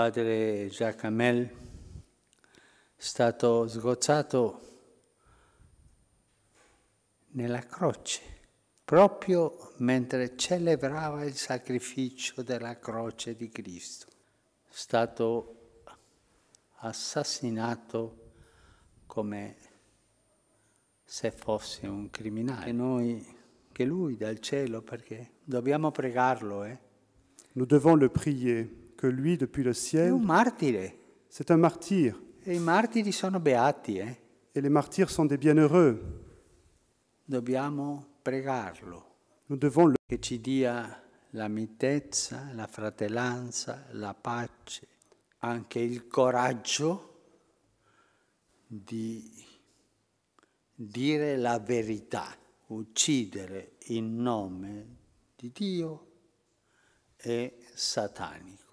padre Jacamel è stato sgozzato nella croce, proprio mentre celebrava il sacrificio della croce di Cristo. È stato assassinato come se fosse un criminale. E noi, che lui dal cielo, perché dobbiamo pregarlo, eh? Nous devons le prier que lui, depuis le ciel, È un martire c'est un martyr. e i martiri sono beati, eh? Et les martyrs sont des bienheureux. dobbiamo pregarlo Nous devons le che ci dia la mitezza, la fratellanza, la pace, anche il coraggio di dire la verità, uccidere in nome di Dio è satanico.